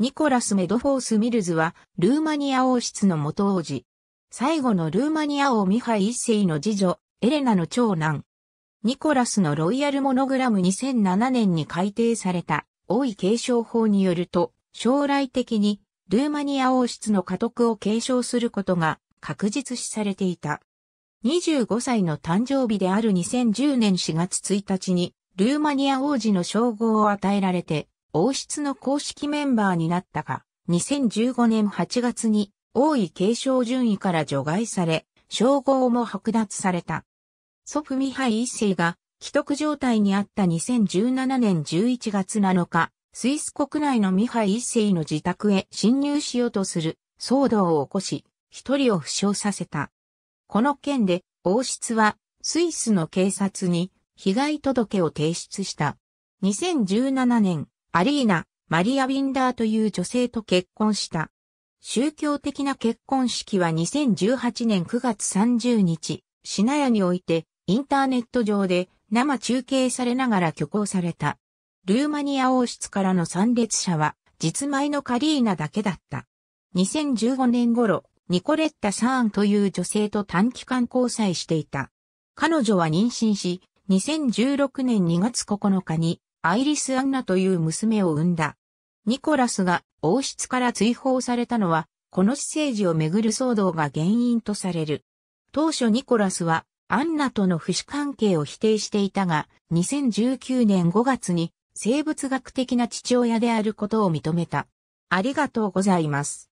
ニコラス・メドフォース・ミルズは、ルーマニア王室の元王子。最後のルーマニア王ミハイ一世の次女、エレナの長男。ニコラスのロイヤルモノグラム2007年に改定された、王位継承法によると、将来的に、ルーマニア王室の家督を継承することが確実視されていた。25歳の誕生日である2010年4月1日に、ルーマニア王子の称号を与えられて、王室の公式メンバーになったが、2015年8月に王位継承順位から除外され、称号も剥奪された。祖父ミハイ一世が既得状態にあった2017年11月7日、スイス国内のミハイ一世の自宅へ侵入しようとする騒動を起こし、一人を負傷させた。この件で王室はスイスの警察に被害届を提出した。2017年アリーナ、マリア・ウィンダーという女性と結婚した。宗教的な結婚式は2018年9月30日、シナヤにおいて、インターネット上で生中継されながら挙行された。ルーマニア王室からの参列者は、実前のカリーナだけだった。2015年頃、ニコレッタ・サーンという女性と短期間交際していた。彼女は妊娠し、2016年2月9日にアイリス・アンナという娘を産んだ。ニコラスが王室から追放されたのは、この私政児をめぐる騒動が原因とされる。当初ニコラスはアンナとの不死関係を否定していたが、2019年5月に生物学的な父親であることを認めた。ありがとうございます。